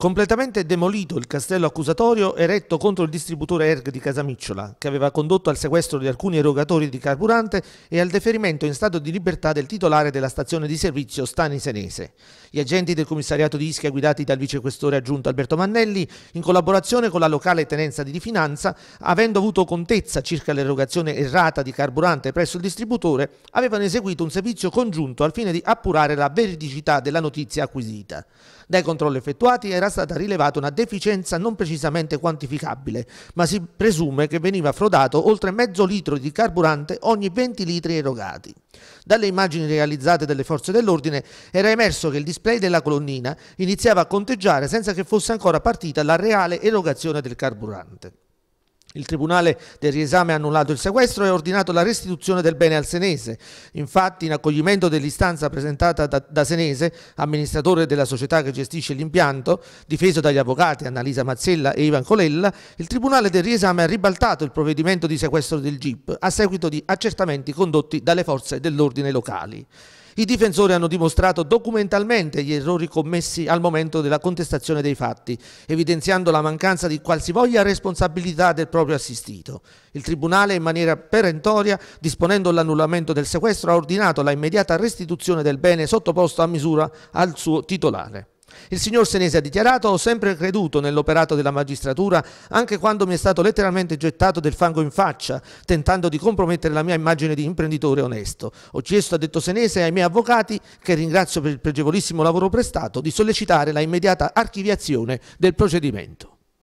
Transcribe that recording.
Completamente demolito il castello accusatorio eretto contro il distributore ERG di Casamicciola, che aveva condotto al sequestro di alcuni erogatori di carburante e al deferimento in stato di libertà del titolare della stazione di servizio Stani Senese. Gli agenti del commissariato di Ischia, guidati dal vicequestore aggiunto Alberto Mannelli, in collaborazione con la locale tenenza di finanza, avendo avuto contezza circa l'erogazione errata di carburante presso il distributore, avevano eseguito un servizio congiunto al fine di appurare la veridicità della notizia acquisita. Dai controlli effettuati era stata rilevata una deficienza non precisamente quantificabile, ma si presume che veniva frodato oltre mezzo litro di carburante ogni 20 litri erogati. Dalle immagini realizzate dalle forze dell'ordine era emerso che il display della colonnina iniziava a conteggiare senza che fosse ancora partita la reale erogazione del carburante. Il Tribunale del riesame ha annullato il sequestro e ha ordinato la restituzione del bene al Senese. Infatti, in accoglimento dell'istanza presentata da, da Senese, amministratore della società che gestisce l'impianto, difeso dagli avvocati Annalisa Mazzella e Ivan Colella, il Tribunale del riesame ha ribaltato il provvedimento di sequestro del GIP a seguito di accertamenti condotti dalle forze dell'ordine locali. I difensori hanno dimostrato documentalmente gli errori commessi al momento della contestazione dei fatti, evidenziando la mancanza di qualsivoglia responsabilità del proprio assistito. Il Tribunale, in maniera perentoria, disponendo l'annullamento del sequestro, ha ordinato la immediata restituzione del bene sottoposto a misura al suo titolare. Il signor Senese ha dichiarato ho sempre creduto nell'operato della magistratura anche quando mi è stato letteralmente gettato del fango in faccia, tentando di compromettere la mia immagine di imprenditore onesto. Ho chiesto, ha detto Senese, ai miei avvocati, che ringrazio per il pregevolissimo lavoro prestato, di sollecitare la immediata archiviazione del procedimento.